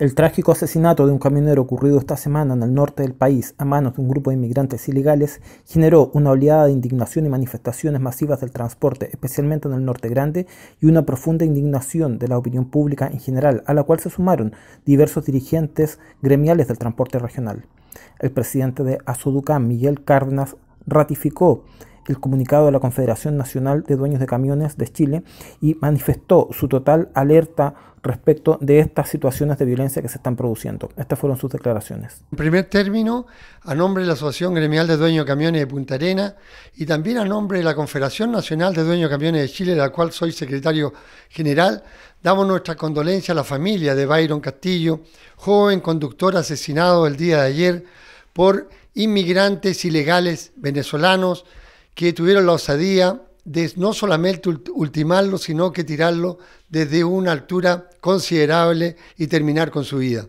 El trágico asesinato de un camionero ocurrido esta semana en el norte del país a manos de un grupo de inmigrantes ilegales generó una oleada de indignación y manifestaciones masivas del transporte, especialmente en el norte grande, y una profunda indignación de la opinión pública en general, a la cual se sumaron diversos dirigentes gremiales del transporte regional. El presidente de Azuducán, Miguel Cárdenas, ratificó el comunicado de la Confederación Nacional de Dueños de Camiones de Chile y manifestó su total alerta respecto de estas situaciones de violencia que se están produciendo. Estas fueron sus declaraciones. En primer término, a nombre de la Asociación Gremial de Dueños de Camiones de Punta Arena y también a nombre de la Confederación Nacional de Dueños de Camiones de Chile, de la cual soy secretario general, damos nuestra condolencia a la familia de Byron Castillo, joven conductor asesinado el día de ayer por inmigrantes ilegales venezolanos que tuvieron la osadía de no solamente ultimarlo, sino que tirarlo desde una altura considerable y terminar con su vida.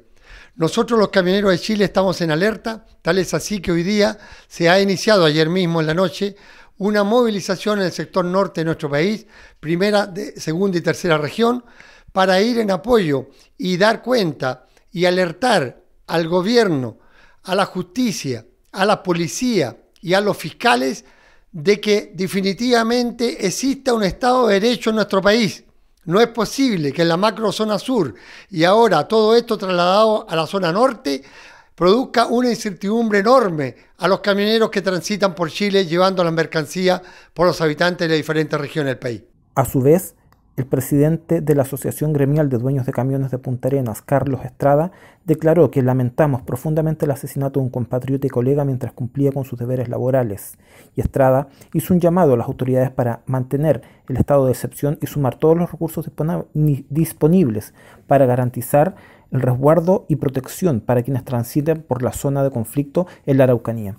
Nosotros los camioneros de Chile estamos en alerta, tal es así que hoy día se ha iniciado ayer mismo en la noche una movilización en el sector norte de nuestro país, primera, segunda y tercera región, para ir en apoyo y dar cuenta y alertar al gobierno, a la justicia, a la policía y a los fiscales de que definitivamente exista un Estado de Derecho en nuestro país. No es posible que en la macro zona sur y ahora todo esto trasladado a la zona norte produzca una incertidumbre enorme a los camioneros que transitan por Chile llevando la mercancía por los habitantes de las diferentes regiones del país. A su vez, el presidente de la Asociación Gremial de Dueños de Camiones de Punta Arenas, Carlos Estrada, declaró que lamentamos profundamente el asesinato de un compatriota y colega mientras cumplía con sus deberes laborales. Y Estrada hizo un llamado a las autoridades para mantener el estado de excepción y sumar todos los recursos disponibles para garantizar el resguardo y protección para quienes transiten por la zona de conflicto en la Araucanía.